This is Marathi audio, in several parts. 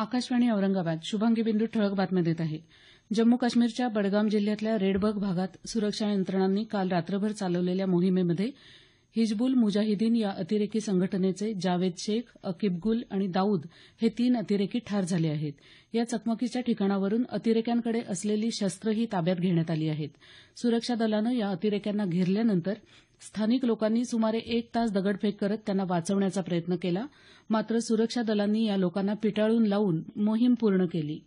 आकाशवाणी औरंगाबाद शुभांगी बिंदू ठळक बातम्या देत आहे जम्मू काश्मीरच्या बडगाम जिल्ह्यातल्या रेडबग भागात सुरक्षा यंत्रणांनी काल रात्रभर चालवलेल्या मोहिमेमध्ये हिजबुल मुजाहिदीन या अतिरेकी संघटनेचे जावेद शेख अकिबगुल आणि दाऊद हे तीन अतिरेकी ठार झाले आहेत या चकमकीच्या ठिकाणावरून अतिरेक्यांकडे असलेली शस्त्रही ताब्यात घेण्यात आली आहेत सुरक्षा दलानं या अतिरेक्यांना घेरल्यानंतर स्थानिक लोकांनी सुमारे एक तास दगडफेक करत त्यांना वाचवण्याचा प्रयत्न केला मात्र सुरक्षा दलांनी या लोकांना पिटाळून लावून मोहीम पूर्ण केली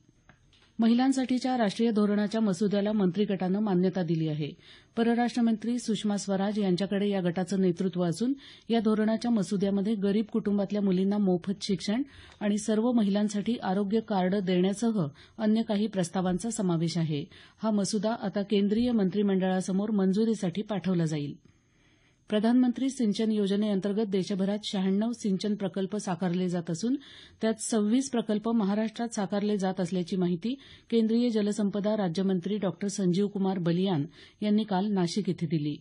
महिलांसाठीच्या राष्ट्रीय धोरणाच्या मसुद्याला मंत्रिगटानं मान्यता दिली आहे परराष्ट्रमंत्री सुषमा स्वराज यांच्याकडे या गटाचं नेतृत्व असून या धोरणाच्या मसुद्यामध्ये गरीब कुटुंबातल्या मुलींना मोफत शिक्षण आणि सर्व महिलांसाठी आरोग्य कार्ड देण्यासह अन्य काही प्रस्तावांचा समावेश आहे हा मसुदा आता केंद्रीय मंत्रिमंडळासमोर मंजुरीसाठी पाठवला जाईल प्रधानमंत्री सिंचन योजनेअंतर्गत देशभरात शहाण्णव सिंचन प्रकल्प साकारले जात असून त्यात सव्वीस प्रकल्प महाराष्ट्रात साकारले जात असल्याची माहिती केंद्रीय जलसंपदा राज्यमंत्री संजीव कुमार बलियान यांनी काल नाशिक इथं दिली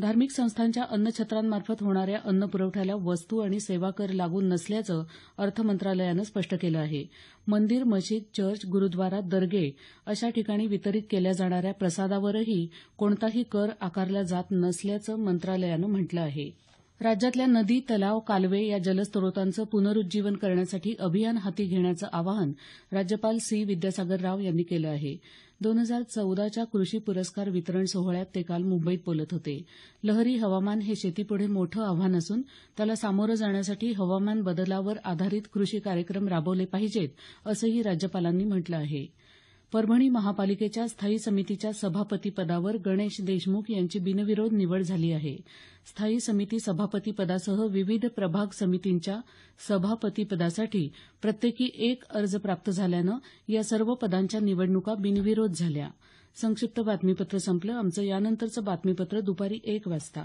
धार्मिक संस्थांच्या अन्नछत्रांमार्फत होणाऱ्या अन्न प्रवठ्याला वस्तू आणि सेवा कर लागू नसल्याचं अर्थ मंत्रालयानं स्पष्ट केलं आहे मंदिर मशीद चर्च गुरुद्वारा दर्गे अशा ठिकाणी वितरित केल्या जाणाऱ्या प्रसादावरही कोणताही कर आकारला जात नसल्याचं मंत्रालयानं म्हटलं आहे राज्यातल्या नदी तलाव कालवे या जलस्रोतांचं पुनरुज्जीवन करण्यासाठी अभियान हाती घेण्याचं आवाहन राज्यपाल सी विद्यासागर राव यांनी केलं आहे दोन हजार चौदाच्या कृषी पुरस्कार वितरण सोहळ्यात ते काल मुंबईत बोलत होते लहरी हवामान हे शेतीपुढे मोठं आव्हान असून त्याला सामोरं जाण्यासाठी हवामान बदलावर आधारित कृषी कार्यक्रम राबवले पाहिजेत असंही राज्यपालांनी म्हटलं आहे परभणी महापालिकेच्या स्थायी समितीच्या सभापतीपदावर गणेश देशमुख यांची बिनविरोध निवड झाली आहे स्थायी समिती सभापतीपदासह विविध प्रभाग समितींच्या सभापतीपदासाठी प्रत्येकी एक अर्ज प्राप्त झाल्यानं या सर्व पदांच्या निवडणुका बिनविरोध झाल्या संक्षिप्त बातमीपत्र संपलं आमचं यानंतरचं बातमीपत्र दुपारी एक वाजता